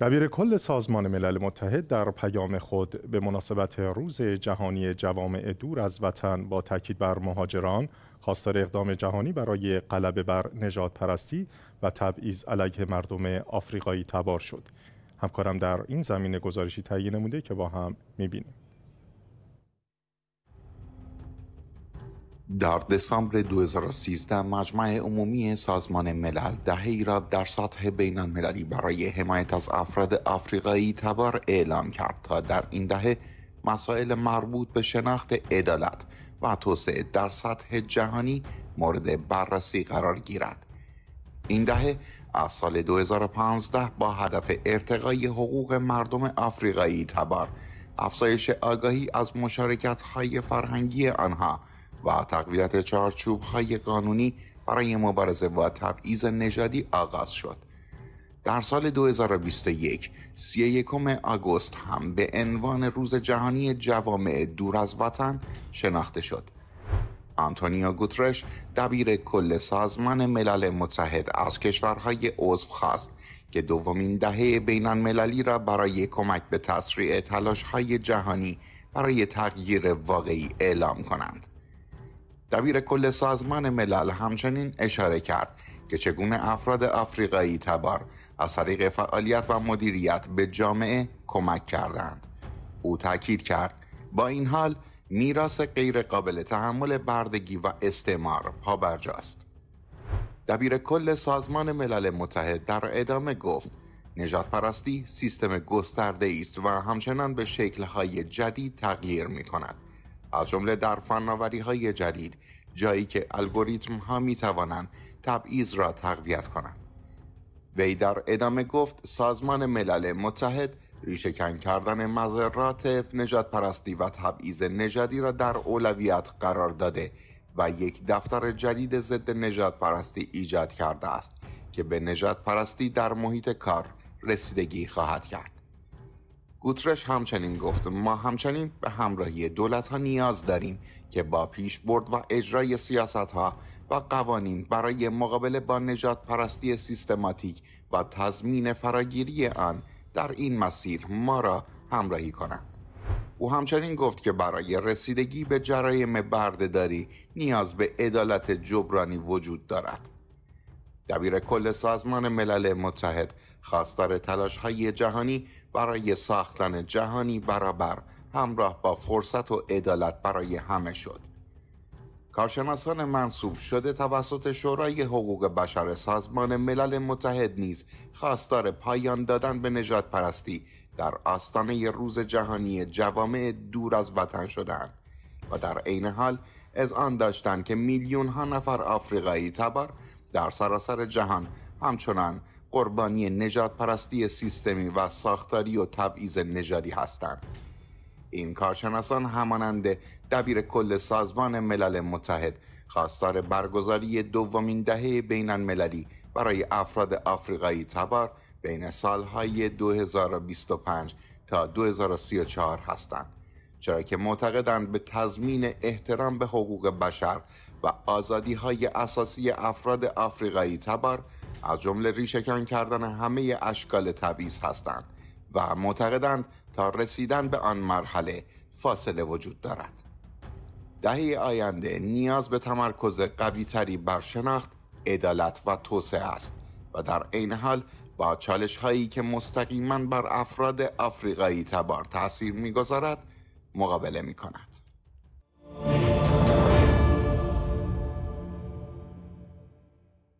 دبیر کل سازمان ملل متحد در پیام خود به مناسبت روز جهانی جوامع دور از وطن با تاکید بر مهاجران خواستار اقدام جهانی برای غلبه بر نجات پرستی و تبعیض علیه مردم آفریقایی تبار شد همکارم در این زمینه گزارشی تهیه نموده که با هم میبینیم در دسامبر 2013 مجمع عمومی سازمان ملل دهی را در سطح بین المللی برای حمایت از افراد آفریقایی تبار اعلام کرد تا در این دهه مسائل مربوط به شناخت عدالت و توسعه در سطح جهانی مورد بررسی قرار گیرد. این دهه از سال 2015 با هدف ارتقای حقوق مردم آفریقایی تبار، افزایش آگاهی از مشارکت های فرهنگی آنها، و تقویت چارچوب های قانونی برای مبارزه با تبعیض نژادی آغاز شد. در سال 2021 31 آگوست هم به عنوان روز جهانی جوامع دور از وطن شناخته شد. آنتونیو گوترش دبیر کل سازمان ملل متحد از کشورهای عضو خواست که دومین دهه بین مللی را برای کمک به تسریع های جهانی برای تغییر واقعی اعلام کنند. دبیر کل سازمان ملل همچنین اشاره کرد که چگونه افراد آفریقایی تبار از طریق فعالیت و مدیریت به جامعه کمک کردند. او تاکید کرد با این حال میراث قابل تحمل بردگی و استعمار برجاست دبیر کل سازمان ملل متحد در ادامه گفت نجات پرستی سیستم گسترده است و همچنان به شکلهای جدید تغییر می کند. از جمله در فناوری های جدید جایی که الگوریتم ها می توانند تبعیض را تقویت کنند وی در ادامه گفت سازمان ملل متحد ریشهکن کردن مذرات نجات پرستی و تبعیض نژادی را در اولویت قرار داده و یک دفتر جدید ضد نجات پرستی ایجاد کرده است که به نجات پرستی در محیط کار رسیدگی خواهد کرد. گوترش همچنین گفت ما همچنین به همراهی دولت ها نیاز داریم که با پیش برد و اجرای سیاست ها و قوانین برای مقابله با نجات پرستی سیستماتیک و تضمین فراگیری آن در این مسیر ما را همراهی کنند. او همچنین گفت که برای رسیدگی به جرایم بردهداری نیاز به عدالت جبرانی وجود دارد. دبیر کل سازمان ملل متحد خواستار تلاش های جهانی برای ساختن جهانی برابر همراه با فرصت و عدالت برای همه شد. کارشناسان منصوب شده توسط شورای حقوق بشر سازمان ملل متحد نیز خواستار پایان دادن به نجات پرستی در آستانه روز جهانی جوامع دور از وطن شدند و در عین حال از آن داشتند که میلیون ها نفر آفریقایی تبار در سراسر جهان همچنان قربانی نجات پرستی سیستمی و ساختاری و تبعیض نژادی هستند این کارشناسان همانند دبیر کل سازمان ملل متحد خواستار برگزاری دومین دهه بین المللی برای افراد آفریقایی تبار بین سالهای 2025 تا 2034 هستند چرا که معتقدند به تضمین احترام به حقوق بشر و آزادی های اساسی افراد آفریقایی تبار از جمله ریشهکن کردن همه اشکال تبعیض هستند و معتقدند تا رسیدن به آن مرحله فاصله وجود دارد. دهه آینده نیاز به تمرکز تری بر شناخت، عدالت و توسعه است و در عین حال با چالش هایی که مستقیما بر افراد آفریقایی تبار تاثیر میگذارد مقابله می کند.